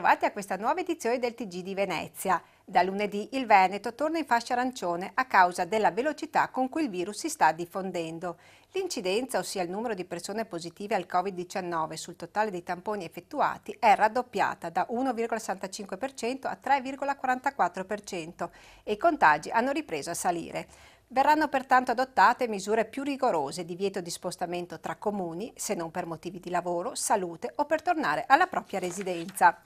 bentrovati a questa nuova edizione del TG di Venezia. Da lunedì il Veneto torna in fascia arancione a causa della velocità con cui il virus si sta diffondendo. L'incidenza, ossia il numero di persone positive al Covid-19 sul totale dei tamponi effettuati, è raddoppiata da 1,65% a 3,44% e i contagi hanno ripreso a salire. Verranno pertanto adottate misure più rigorose, di vieto di spostamento tra comuni, se non per motivi di lavoro, salute o per tornare alla propria residenza.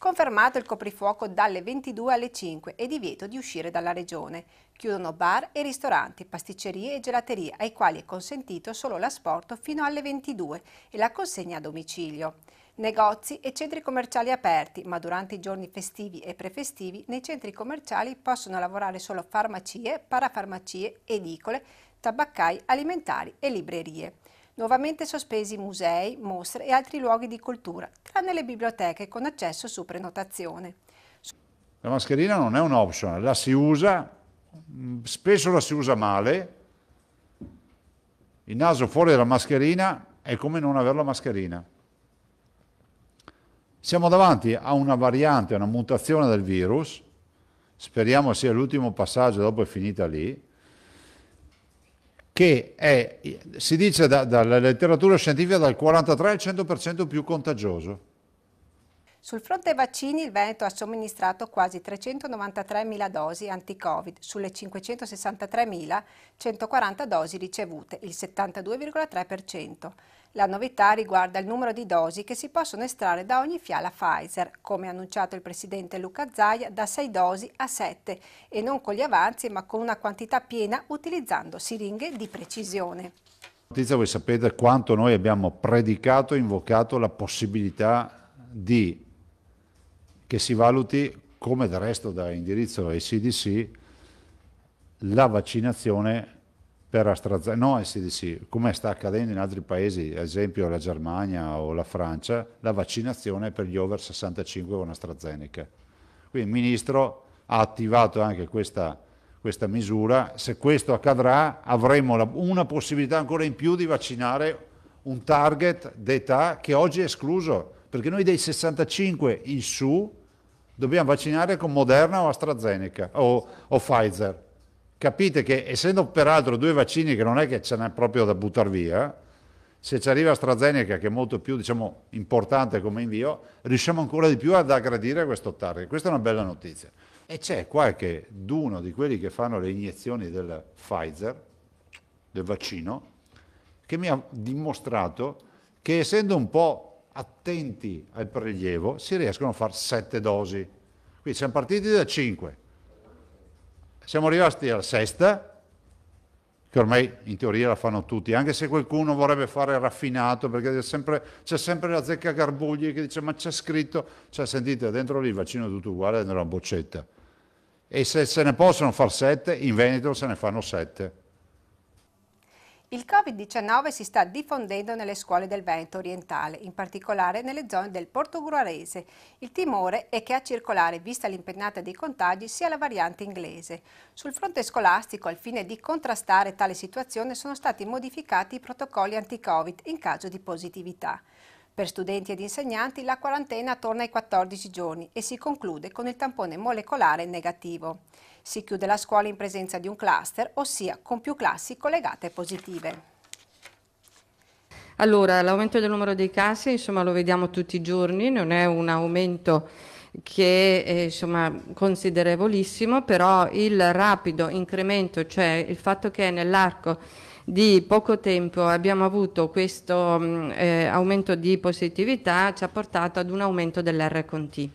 Confermato il coprifuoco dalle 22 alle 5 e divieto di uscire dalla regione. Chiudono bar e ristoranti, pasticcerie e gelaterie ai quali è consentito solo l'asporto fino alle 22 e la consegna a domicilio. Negozi e centri commerciali aperti, ma durante i giorni festivi e prefestivi nei centri commerciali possono lavorare solo farmacie, parafarmacie, edicole, tabaccai, alimentari e librerie nuovamente sospesi musei, mostre e altri luoghi di cultura, tranne le biblioteche con accesso su prenotazione. La mascherina non è un option, la si usa, spesso la si usa male, il naso fuori dalla mascherina è come non avere la mascherina. Siamo davanti a una variante, a una mutazione del virus, speriamo sia l'ultimo passaggio, dopo è finita lì, che è, si dice da, dalla letteratura scientifica dal 43 al 100% più contagioso. Sul fronte vaccini il Veneto ha somministrato quasi 393.000 dosi anti-Covid sulle 563.140 dosi ricevute, il 72,3%. La novità riguarda il numero di dosi che si possono estrarre da ogni fiala Pfizer, come ha annunciato il presidente Luca Zaia, da 6 dosi a 7 e non con gli avanzi ma con una quantità piena utilizzando siringhe di precisione. Notizia, voi sapete quanto noi abbiamo predicato e invocato la possibilità di che si valuti, come del resto da indirizzo ai CDC, la vaccinazione per AstraZeneca, no SDC, come sta accadendo in altri paesi, ad esempio la Germania o la Francia, la vaccinazione per gli over 65 con AstraZeneca. Quindi il Ministro ha attivato anche questa, questa misura, se questo accadrà avremo la, una possibilità ancora in più di vaccinare un target d'età che oggi è escluso, perché noi dei 65 in su dobbiamo vaccinare con Moderna o AstraZeneca o, o Pfizer. Capite che essendo peraltro due vaccini che non è che ce n'è proprio da buttare via, se ci arriva AstraZeneca che è molto più diciamo, importante come invio, riusciamo ancora di più ad aggradire questo target. Questa è una bella notizia. E c'è qualche d'uno di quelli che fanno le iniezioni del Pfizer, del vaccino, che mi ha dimostrato che essendo un po' attenti al prelievo, si riescono a fare 7 dosi. Quindi siamo partiti da 5, siamo arrivati alla sesta, che ormai in teoria la fanno tutti, anche se qualcuno vorrebbe fare raffinato, perché c'è sempre, c'è sempre la zecca Garbugli che dice ma c'è scritto, cioè sentite, dentro lì il vaccino è tutto uguale, dentro la boccetta. E se se ne possono far sette, in Veneto se ne fanno sette. Il Covid-19 si sta diffondendo nelle scuole del Veneto orientale, in particolare nelle zone del Portogruarese. Il timore è che a circolare, vista l'impennata dei contagi, sia la variante inglese. Sul fronte scolastico, al fine di contrastare tale situazione, sono stati modificati i protocolli anti-Covid in caso di positività. Per studenti ed insegnanti la quarantena torna ai 14 giorni e si conclude con il tampone molecolare negativo. Si chiude la scuola in presenza di un cluster, ossia con più classi collegate positive. Allora, l'aumento del numero dei casi, insomma, lo vediamo tutti i giorni, non è un aumento che è insomma, considerevolissimo, però il rapido incremento, cioè il fatto che nell'arco di poco tempo abbiamo avuto questo mm, eh, aumento di positività ci ha portato ad un aumento dell'R con T.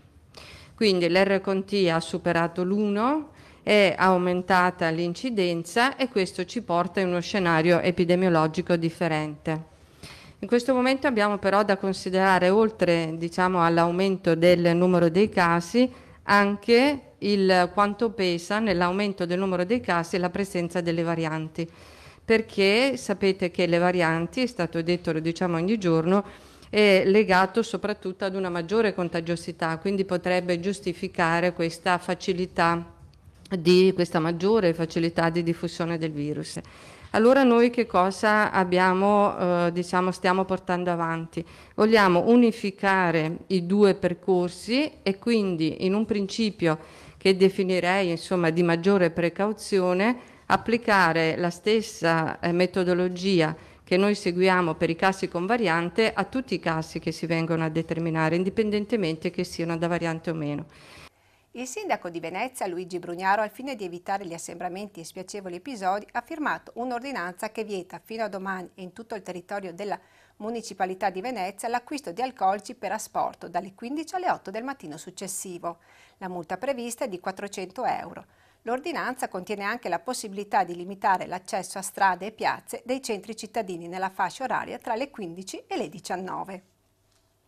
Quindi l'R con T ha superato l'1 è aumentata l'incidenza e questo ci porta in uno scenario epidemiologico differente. In questo momento abbiamo però da considerare, oltre diciamo, all'aumento del numero dei casi, anche il, quanto pesa nell'aumento del numero dei casi la presenza delle varianti, perché sapete che le varianti, è stato detto, lo diciamo ogni giorno, è legato soprattutto ad una maggiore contagiosità, quindi potrebbe giustificare questa facilità di questa maggiore facilità di diffusione del virus. Allora noi che cosa abbiamo, eh, diciamo, stiamo portando avanti? Vogliamo unificare i due percorsi e quindi in un principio che definirei insomma, di maggiore precauzione, applicare la stessa eh, metodologia che noi seguiamo per i casi con variante a tutti i casi che si vengono a determinare, indipendentemente che siano da variante o meno. Il sindaco di Venezia, Luigi Brugnaro, al fine di evitare gli assembramenti e spiacevoli episodi, ha firmato un'ordinanza che vieta fino a domani e in tutto il territorio della Municipalità di Venezia l'acquisto di alcolici per asporto dalle 15 alle 8 del mattino successivo. La multa prevista è di 400 euro. L'ordinanza contiene anche la possibilità di limitare l'accesso a strade e piazze dei centri cittadini nella fascia oraria tra le 15 e le 19.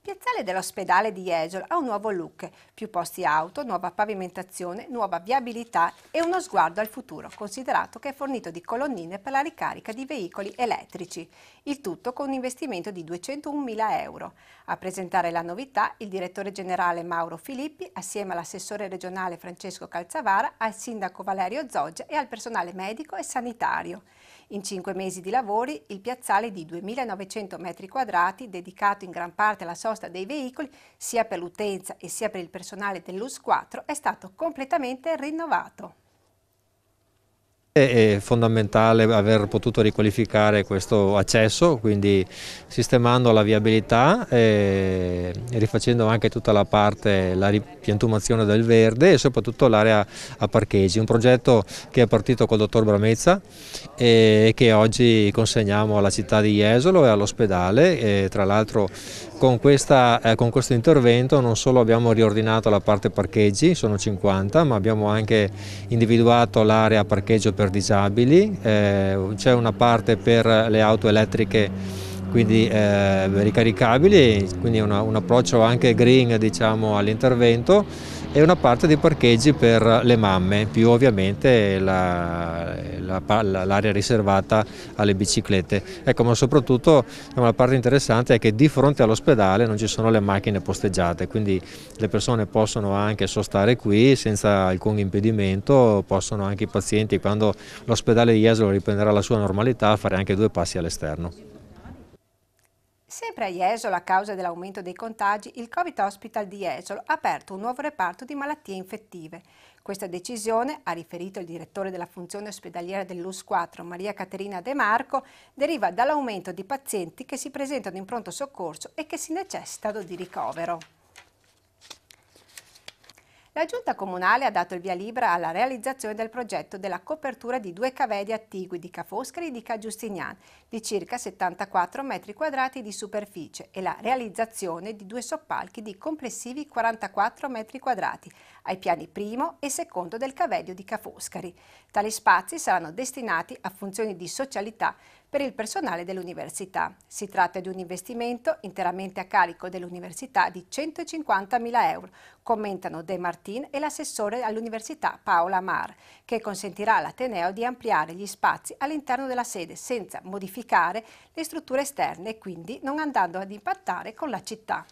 Piazzale dell'ospedale di Jesol ha un nuovo look, più posti auto, nuova pavimentazione, nuova viabilità e uno sguardo al futuro, considerato che è fornito di colonnine per la ricarica di veicoli elettrici, il tutto con un investimento di 201.000 euro. A presentare la novità il direttore generale Mauro Filippi, assieme all'assessore regionale Francesco Calzavara, al sindaco Valerio Zoggia e al personale medico e sanitario. In cinque mesi di lavori il piazzale di 2.900 m2 dedicato in gran parte alla sosta sosta dei veicoli, sia per l'utenza e sia per il personale dell'US4, è stato completamente rinnovato. È fondamentale aver potuto riqualificare questo accesso, quindi sistemando la viabilità e eh, rifacendo anche tutta la parte, la ripiantumazione del verde e soprattutto l'area a parcheggi, un progetto che è partito col dottor Bramezza e che oggi consegniamo alla città di Jesolo e all'ospedale, tra l'altro con, eh, con, questo intervento non solo abbiamo riordinato la parte parcheggi, sono 50, ma abbiamo anche individuato l'area parcheggio per per disabili, eh, c'è una parte per le auto elettriche quindi eh, ricaricabili, quindi una, un approccio anche green diciamo, all'intervento e una parte di parcheggi per le mamme, più ovviamente l'area la, la, riservata alle biciclette. Ecco, ma soprattutto diciamo, la parte interessante è che di fronte all'ospedale non ci sono le macchine posteggiate, quindi le persone possono anche sostare qui senza alcun impedimento, possono anche i pazienti quando l'ospedale di Jesolo riprenderà la sua normalità fare anche due passi all'esterno. Sempre a Jesolo, a causa dell'aumento dei contagi, il Covid Hospital di Jesolo ha aperto un nuovo reparto di malattie infettive. Questa decisione, ha riferito il direttore della funzione ospedaliera dell'US 4, Maria Caterina De Marco, deriva dall'aumento di pazienti che si presentano in pronto soccorso e che si necessitano di ricovero. La Giunta Comunale ha dato il via libera alla realizzazione del progetto della copertura di due cavedi attigui di Ca Foscari e di Ca Giustinian, di circa 74 m2 di superficie e la realizzazione di due soppalchi di complessivi 44 m2 ai piani primo e secondo del cavedio di Ca Foscari. Tali spazi saranno destinati a funzioni di socialità per il personale dell'università. Si tratta di un investimento interamente a carico dell'università di 150.000 euro, commentano De Martin e l'assessore all'università Paola Mar, che consentirà all'Ateneo di ampliare gli spazi all'interno della sede senza modificare le strutture esterne e quindi non andando ad impattare con la città.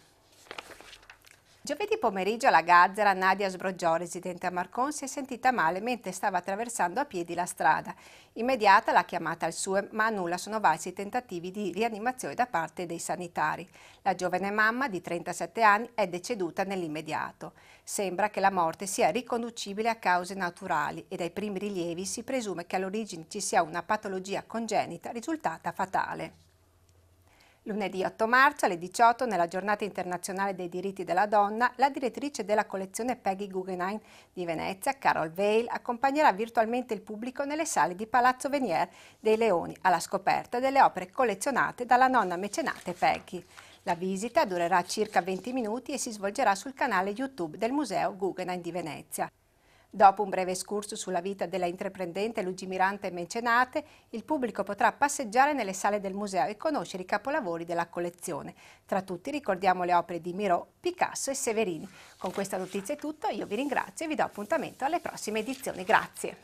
Giovedì pomeriggio alla Gazzera Nadia Sbroggiò, residente a Marcon, si è sentita male mentre stava attraversando a piedi la strada. Immediata la chiamata al SUE, ma a nulla sono valsi i tentativi di rianimazione da parte dei sanitari. La giovane mamma di 37 anni è deceduta nell'immediato. Sembra che la morte sia riconducibile a cause naturali e dai primi rilievi si presume che all'origine ci sia una patologia congenita risultata fatale. Lunedì 8 marzo alle 18 nella giornata internazionale dei diritti della donna, la direttrice della collezione Peggy Guggenheim di Venezia, Carol Veil, accompagnerà virtualmente il pubblico nelle sale di Palazzo Venier dei Leoni alla scoperta delle opere collezionate dalla nonna mecenate Peggy. La visita durerà circa 20 minuti e si svolgerà sul canale YouTube del Museo Guggenheim di Venezia. Dopo un breve escurso sulla vita della intraprendente lungimirante mecenate, il pubblico potrà passeggiare nelle sale del museo e conoscere i capolavori della collezione. Tra tutti ricordiamo le opere di Miró, Picasso e Severini. Con questa notizia è tutto, io vi ringrazio e vi do appuntamento alle prossime edizioni. Grazie.